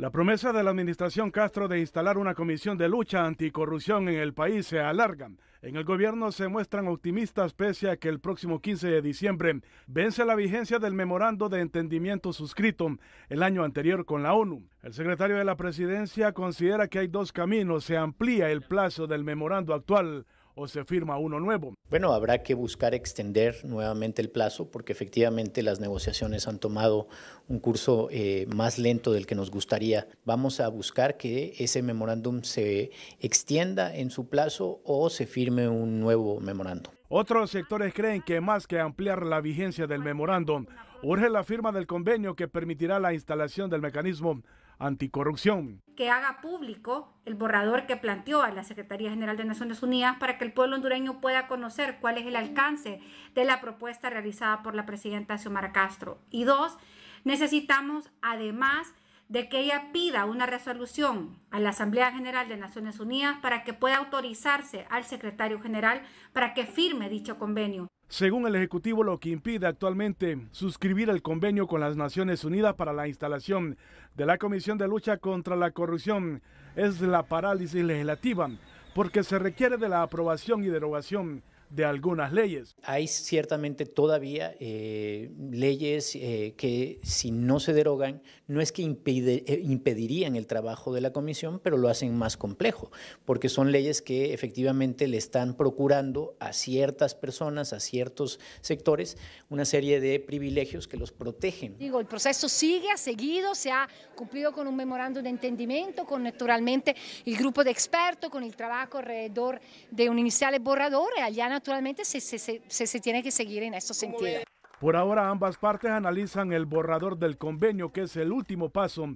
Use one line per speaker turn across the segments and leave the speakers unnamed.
La promesa de la administración Castro de instalar una comisión de lucha anticorrupción en el país se alarga. En el gobierno se muestran optimistas pese a que el próximo 15 de diciembre vence la vigencia del memorando de entendimiento suscrito el año anterior con la ONU. El secretario de la presidencia considera que hay dos caminos. Se amplía el plazo del memorando actual o se firma uno nuevo.
Bueno, habrá que buscar extender nuevamente el plazo porque efectivamente las negociaciones han tomado un curso eh, más lento del que nos gustaría. Vamos a buscar que ese memorándum se extienda en su plazo o se firme un nuevo memorándum.
Otros sectores creen que más que ampliar la vigencia del memorándum, urge la firma del convenio que permitirá la instalación del mecanismo anticorrupción.
Que haga público el borrador que planteó a la Secretaría General de Naciones Unidas para que el pueblo hondureño pueda conocer cuál es el alcance de la propuesta realizada por la presidenta Xiomara Castro. Y dos, necesitamos además de que ella pida una resolución a la Asamblea General de Naciones Unidas para que pueda autorizarse al secretario general para que firme dicho convenio
según el Ejecutivo, lo que impide actualmente suscribir el convenio con las Naciones Unidas para la instalación de la Comisión de Lucha contra la Corrupción es la parálisis legislativa, porque se requiere de la aprobación y derogación
de algunas leyes. Hay ciertamente todavía eh, leyes eh, que si no se derogan, no es que eh, impedirían el trabajo de la comisión, pero lo hacen más complejo, porque son leyes que efectivamente le están procurando a ciertas personas, a ciertos sectores, una serie de privilegios que los protegen.
Digo, el proceso sigue, ha seguido, se ha cumplido con un memorando de entendimiento, con naturalmente el grupo de expertos, con el trabajo alrededor de un inicial borrador, allá naturalmente se, se, tiene que seguir en estos sentidos.
Por ahora ambas partes analizan el borrador del convenio, que es el último paso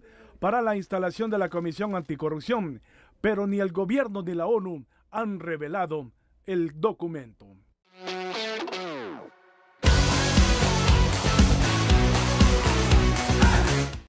para la instalación de la Comisión Anticorrupción, pero ni el gobierno ni la ONU han revelado el documento.